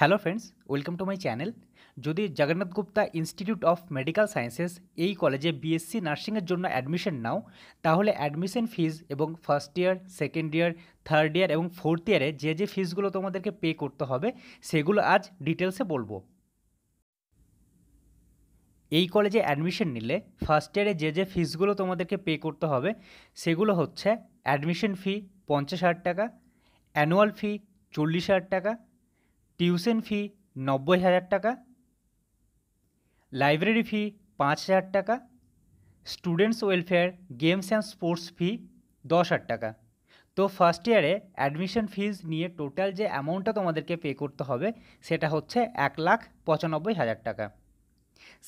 hello friends welcome to my channel যদি Jagannath Gupta institute of medical sciences এই কলেজে BSc নার্সিংয়ের জন্য অ্যাডমিশন নাও তাহলে অ্যাডমিশন ফিজ এবং first year second year third year এবং ফোর্থ ইয়ারে যে যে ফিজগুলো তোমাদেরকে পে করতে হবে সেগুলো আজ ডিটেলসে বলবো এই কলেজে অ্যাডমিশন নিলে ফার্স্ট ইয়ারে যে যে ফিজগুলো তোমাদেরকে পে করতে হবে সেগুলো হচ্ছে অ্যাডমিশন ফি পঞ্চাশ হাজার টাকা অ্যানুয়াল ফি চল্লিশ হাজার টাকা টিউশন ফি নব্বই হাজার টাকা লাইব্রেরি ফি পাঁচ হাজার টাকা students welfare games and sports fee দশ হাজার টাকা তো ফার্স্ট ইয়ারে অ্যাডমিশন ফিজ নিয়ে টোটাল যে অ্যামাউন্টটা তোমাদেরকে পে করতে হবে সেটা হচ্ছে এক লাখ পঁচানব্বই হাজার টাকা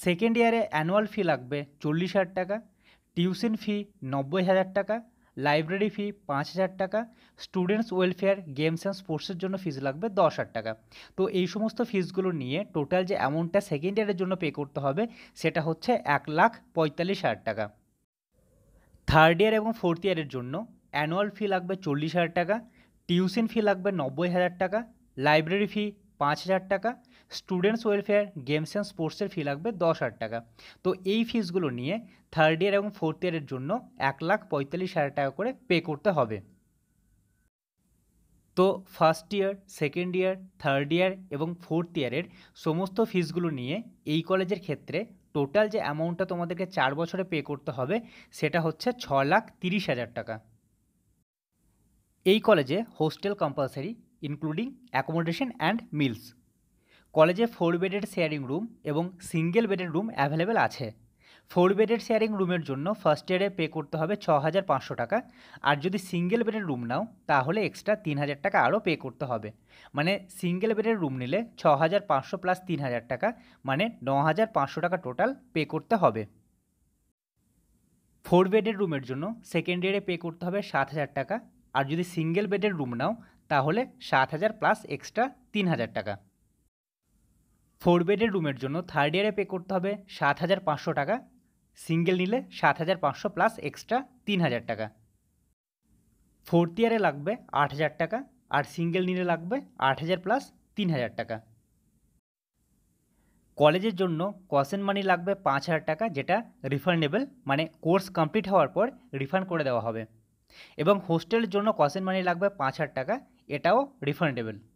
সেকেন্ড ইয়ারে অ্যানুয়াল ফি লাগবে চল্লিশ হাজার টাকা টিউশন ফি নব্বই হাজার টাকা লাইব্রেরি ফি পাঁচ হাজার টাকা স্টুডেন্টস ওয়েলফেয়ার গেমস অ্যান্ড স্পোর্টসের জন্য ফিজ লাগবে দশ হাজার টাকা তো এই সমস্ত ফিজগুলো নিয়ে টোটাল যে অ্যামাউন্টটা সেকেন্ড ইয়ারের জন্য পে করতে হবে সেটা হচ্ছে এক লাখ পঁয়তাল্লিশ হাজার টাকা থার্ড ইয়ার এবং ফোর্থ ইয়ারের জন্য অ্যানুয়াল ফি লাগবে চল্লিশ হাজার টাকা টিউশন ফি লাগবে নব্বই হাজার টাকা লাইব্রেরি ফি পাঁচ হাজার টাকা স্টুডেন্টস ওয়েলফেয়ার গেমস অ্যান্ড স্পোর্টসের ফি লাগবে দশ হাজার টাকা তো এই ফিসগুলো নিয়ে থার্ড ইয়ার এবং ফোর্থ ইয়ারের জন্য এক লাখ পঁয়তাল্লিশ হাজার টাকা করে পে করতে হবে তো first year second year third year এবং ফোর্থ ইয়ারের সমস্ত ফিসগুলো নিয়ে এই কলেজের ক্ষেত্রে টোটাল যে অ্যামাউন্টটা তোমাদেরকে চার বছরে পে করতে হবে সেটা হচ্ছে ছ লাখ তিরিশ হাজার টাকা এই কলেজে hostel compulsory including accommodation and meals কলেজে ফোর বেডের শেয়ারিং রুম এবং সিঙ্গেল বেডের রুম অ্যাভেলেবেল আছে ফোর বেডের শেয়ারিং রুমের জন্য ফার্স্ট ইয়ারে পে করতে হবে ছ হাজার পাঁচশো টাকা আর যদি সিঙ্গেল বেডের রুম নাও তাহলে এক্সট্রা তিন হাজার টাকা আরও পে করতে হবে মানে সিঙ্গেল বেডের রুম নিলে ছ হাজার পাঁচশো প্লাস তিন হাজার টাকা মানে ন হাজার পাঁচশো টাকা টোটাল পে করতে হবে ফোর বেডের রুমের জন্য সেকেন্ড ইয়ারে পে করতে হবে সাত হাজার টাকা আর যদি সিঙ্গেল বেডের রুম নাও তাহলে সাত হাজার প্লাস এক্সট্রা তিন হাজার টাকা ফোর বেডের রুমের জন্য থার্ড ইয়ারে পে করতে হবে সাত হাজার পাঁচশো টাকা সিঙ্গেল নিলে সাত হাজার পাঁচশো প্লাস এক্সট্রা তিন হাজার টাকা ফোর্থ ইয়ারে লাগবে আট হাজার টাকা আর সিঙ্গেল নিলে লাগবে আট হাজার প্লাস তিন হাজার টাকা কলেজের জন্য কসেন মানি লাগবে পাঁচ হাজার টাকা যেটা রিফান্ডেবল মানে কোর্স কমপ্লিট হওয়ার পর রিফান্ড করে দেওয়া হবে এবং হোস্টেলের জন্য কসেন মানি লাগবে পাঁচ হাজার টাকা এটাও রিফান্ডেবল